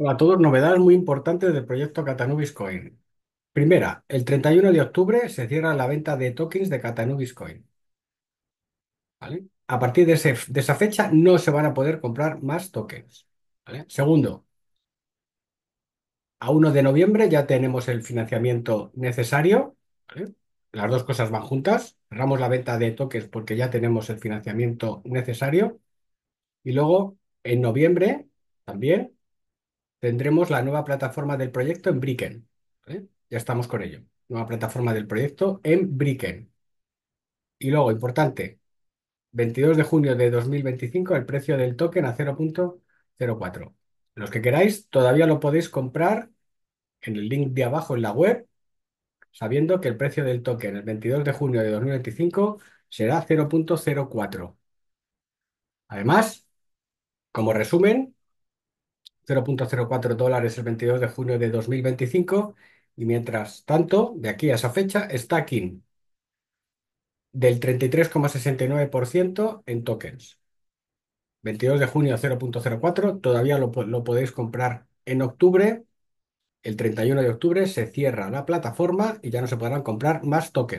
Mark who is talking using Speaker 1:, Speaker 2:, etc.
Speaker 1: Hola a todos, novedades muy importantes del proyecto Catanubis Coin. Primera, el 31 de octubre se cierra la venta de tokens de Catanubis Coin. A partir de, esa fecha no se van a poder comprar más tokens. Segundo, a 1 de noviembre ya tenemos el financiamiento necesario. Las dos cosas van juntas. Cerramos la venta de tokens porque ya tenemos el financiamiento necesario. Y luego, en noviembre, también tendremos la nueva plataforma del proyecto en Bricken. Ya estamos con ello. Nueva plataforma del proyecto en Bricken. Y luego, importante, 22 de junio de 2025, el precio del token a 0.04.
Speaker 2: Los que queráis,
Speaker 1: todavía lo podéis comprar en el link de abajo en la web, sabiendo que el precio del token el 22 de junio de 2025 será 0.04. Además, como resumen, 0.04 dólares el 22 de junio de 2025 y mientras tanto, de aquí a esa fecha, stacking del 33,69% en tokens. 22 de junio 0.04, todavía lo, lo podéis comprar
Speaker 3: en octubre. El 31 de octubre se cierra la plataforma y ya no se podrán comprar más tokens.